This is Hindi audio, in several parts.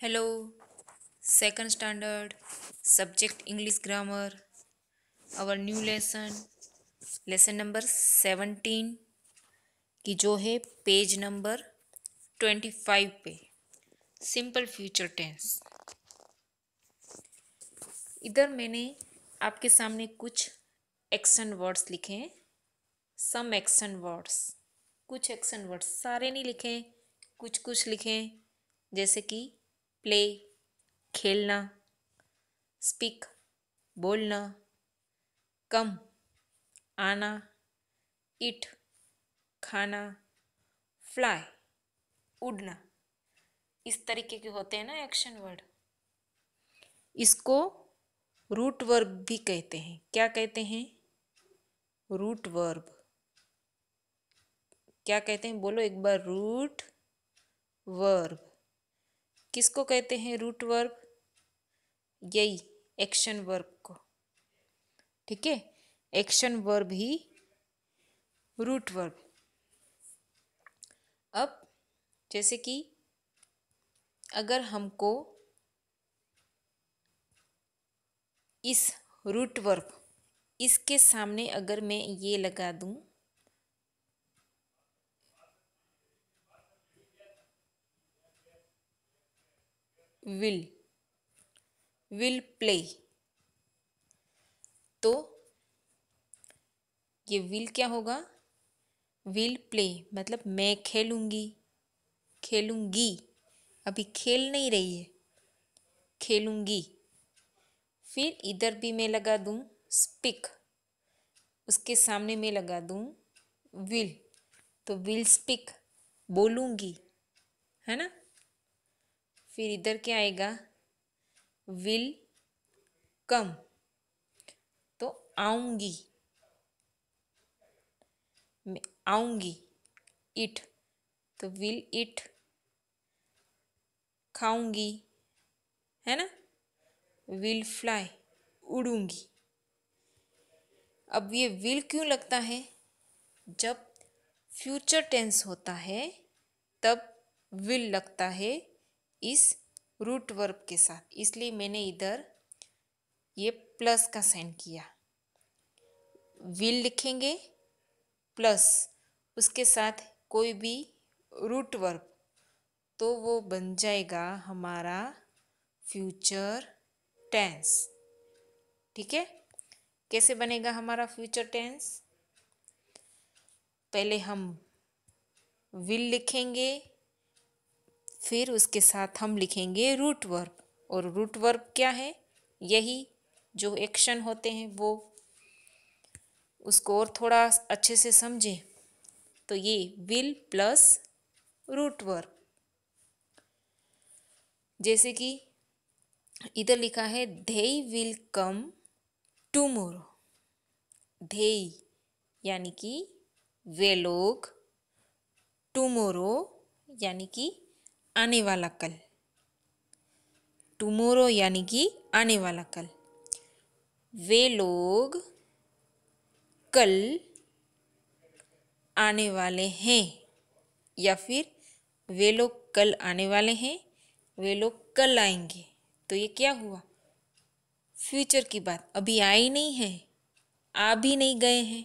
hello second standard subject English grammar our new lesson lesson number seventeen की जो है पेज नंबर ट्वेंटी फाइव पे सिंपल फ्यूचर टेंस इधर मैंने आपके सामने कुछ एक्शन वर्ड्स लिखे हैं सम एक्शन वर्ड्स कुछ एक्शन वर्ड्स सारे नहीं लिखे कुछ कुछ लिखे जैसे कि प्ले खेलना स्पीक बोलना कम आना इट खाना फ्लाई उड़ना इस तरीके के होते हैं ना एक्शन वर्ड इसको रूट वर्ब भी कहते हैं क्या कहते हैं रूट वर्ब क्या कहते हैं बोलो एक बार रूट वर्ब किसको कहते हैं रूट वर्ब यही एक्शन वर्ब को ठीक है एक्शन वर्ब ही रूट वर्ब अब जैसे कि अगर हमको इस रूट वर्ब इसके सामने अगर मैं ये लगा दूं will will play तो ये will क्या होगा will play मतलब मैं खेलूंगी खेलूंगी अभी खेल नहीं रही है खेलूंगी फिर इधर भी मैं लगा दूं स्पिक उसके सामने मैं लगा दूं विल तो विल स्पिक बोलूंगी है ना फिर इधर क्या आएगा विल कम तो आऊंगी आऊंगी इट तो विल इट खाऊंगी है ना विल फ्लाई उड़ूंगी अब ये विल क्यों लगता है जब फ्यूचर टेंस होता है तब विल लगता है इस रूट वर्ब के साथ इसलिए मैंने इधर ये प्लस का साइन किया विल लिखेंगे प्लस उसके साथ कोई भी रूट वर्ब तो वो बन जाएगा हमारा फ्यूचर टेंस ठीक है कैसे बनेगा हमारा फ्यूचर टेंस पहले हम विल लिखेंगे फिर उसके साथ हम लिखेंगे रूट वर्ब और रूट वर्ब क्या है यही जो एक्शन होते हैं वो उसको और थोड़ा अच्छे से समझें तो ये विल प्लस रूट वर्ब जैसे कि इधर लिखा है दे विल कम मोरो धे यानी कि वे लोग मोरो यानी कि आने वाला कल टुमोरो यानी कि आने वाला कल वे लोग कल आने वाले हैं या फिर वे लोग कल आने वाले हैं वे लोग कल आएंगे तो ये क्या हुआ फ्यूचर की बात अभी आई नहीं है आ भी नहीं गए हैं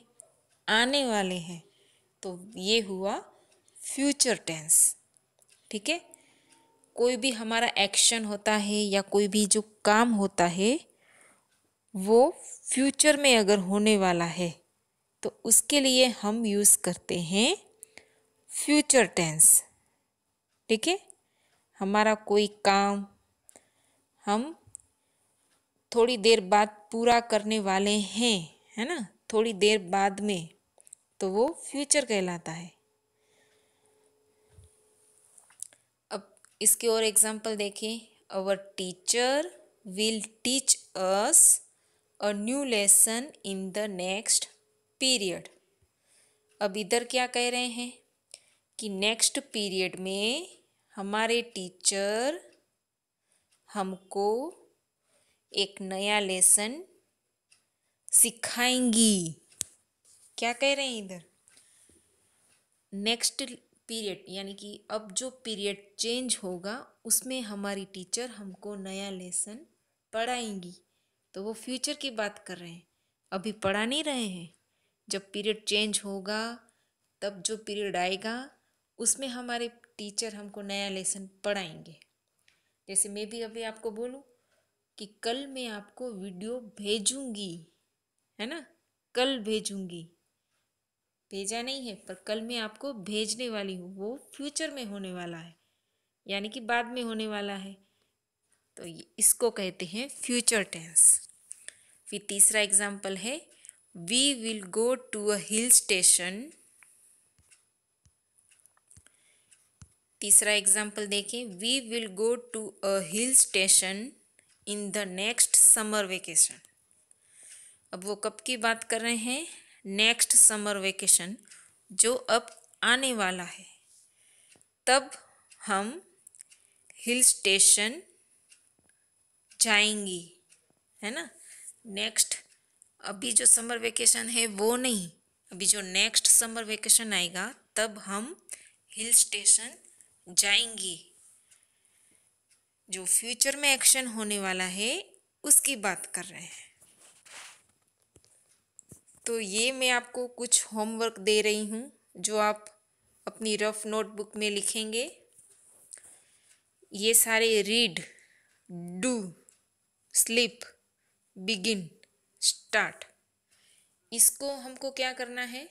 आने वाले हैं तो ये हुआ फ्यूचर टेंस ठीक है कोई भी हमारा एक्शन होता है या कोई भी जो काम होता है वो फ्यूचर में अगर होने वाला है तो उसके लिए हम यूज़ करते हैं फ्यूचर टेंस ठीक है हमारा कोई काम हम थोड़ी देर बाद पूरा करने वाले हैं है ना थोड़ी देर बाद में तो वो फ्यूचर कहलाता है इसके और एग्जाम्पल देखें our teacher will teach us a new lesson in the next period अब इधर क्या कह रहे हैं कि नेक्स्ट पीरियड में हमारे टीचर हमको एक नया लेसन सिखाएंगी क्या कह रहे हैं इधर नेक्स्ट पीरियड यानी कि अब जो पीरियड चेंज होगा उसमें हमारी टीचर हमको नया लेसन पढ़ाएंगी तो वो फ्यूचर की बात कर रहे हैं अभी पढ़ा नहीं रहे हैं जब पीरियड चेंज होगा तब जो पीरियड आएगा उसमें हमारे टीचर हमको नया लेसन पढ़ाएंगे जैसे मैं भी अभी आपको बोलूँ कि कल मैं आपको वीडियो भेजूँगी है ना कल भेजूँगी भेजा नहीं है पर कल मैं आपको भेजने वाली हूँ वो फ्यूचर में होने वाला है यानी कि बाद में होने वाला है तो इसको कहते हैं फ्यूचर टेंस फिर तीसरा एग्जाम्पल है we will go to a hill station तीसरा एग्जाम्पल देखें we will go to a hill station in the next summer vacation अब वो कब की बात कर रहे हैं नेक्स्ट समर वेकेशन जो अब आने वाला है तब हम हिल स्टेशन जाएंगी है ना नेक्स्ट अभी जो समर वेकेशन है वो नहीं अभी जो नेक्स्ट समर वेकेशन आएगा तब हम हिल स्टेशन जाएंगी जो फ्यूचर में एक्शन होने वाला है उसकी बात कर रहे हैं तो ये मैं आपको कुछ होमवर्क दे रही हूँ जो आप अपनी रफ नोटबुक में लिखेंगे ये सारे read do sleep begin start इसको हमको क्या करना है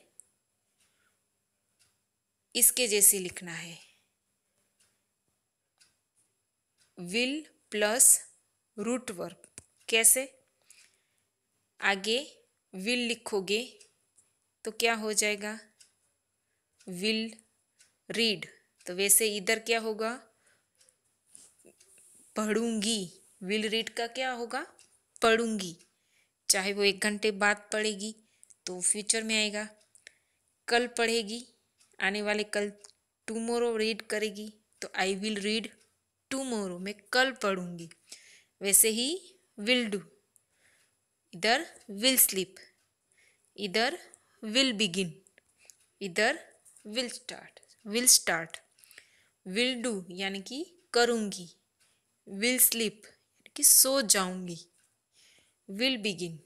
इसके जैसे लिखना है विल प्लस रूट कैसे आगे विल लिखोगे तो क्या हो जाएगा विल रीड तो वैसे इधर क्या होगा पढ़ूंगी विल रीड का क्या होगा पढ़ूंगी चाहे वो एक घंटे बाद पढ़ेगी तो फ्यूचर में आएगा कल पढ़ेगी आने वाले कल टूमोरो रीड करेगी तो आई विल रीड टूमोरो मैं कल पढ़ूंगी वैसे ही विल डू इधर विल स्लीप इधर विल बिगिन इधर will start will start will do यानी कि करूँगी विल स्लीप यानी कि सो जाऊंगी विल बिगिन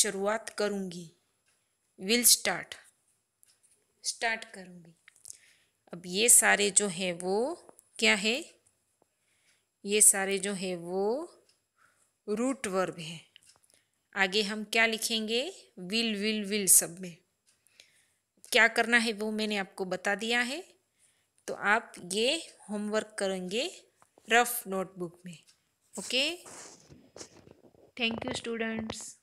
शुरुआत करूँगी विल स्टार्ट स्टार्ट करूँगी अब ये सारे जो हैं वो क्या है ये सारे जो है वो रूट वर्ब हैं आगे हम क्या लिखेंगे विल विल विल सब में क्या करना है वो मैंने आपको बता दिया है तो आप ये होमवर्क करेंगे रफ नोटबुक में ओके थैंक यू स्टूडेंट्स